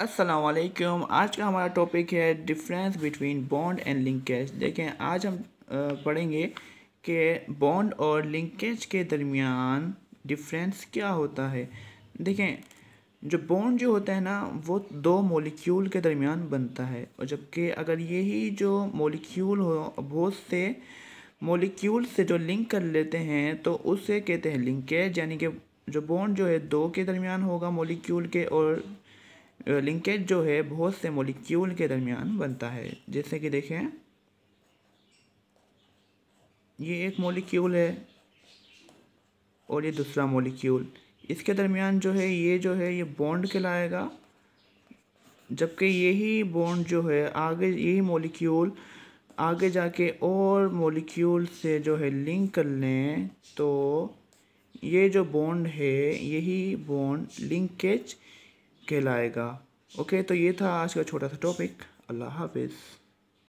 असलम आज का हमारा टॉपिक है difference between bond and linkage देखें आज हम पढ़ेंगे कि बॉन्ड और लिंकेज के दरमियान डिफरेंस क्या होता है देखें जो बॉन्ड जो होता है ना वो दो मॉलिक्यूल के दरमियान बनता है और जबकि अगर यही जो मॉलिक्यूल हो बहुत से मॉलिक्यूल से जो लिंक कर लेते हैं तो उसे कहते हैं लिंकेज यानी कि जो बॉन्ड जो है दो के दरमियान होगा मॉलिक्यूल के और लिंकेज जो है बहुत से मोलिक्यूल के दरमियान बनता है जैसे कि देखें ये एक मोलिक्यूल है और ये दूसरा मोलिक्यूल इसके दरमियान जो है ये जो है ये बॉन्ड कहलाएगा जबकि यही बॉन्ड जो है आगे यही मोलिक्यूल आगे जाके और मोलिक्यूल से जो है लिंक कर लें तो ये जो बॉन्ड है यही बॉन्ड लिंकेज कहलाएगा ओके तो ये था आज का छोटा सा टॉपिक अल्लाह हाफिज़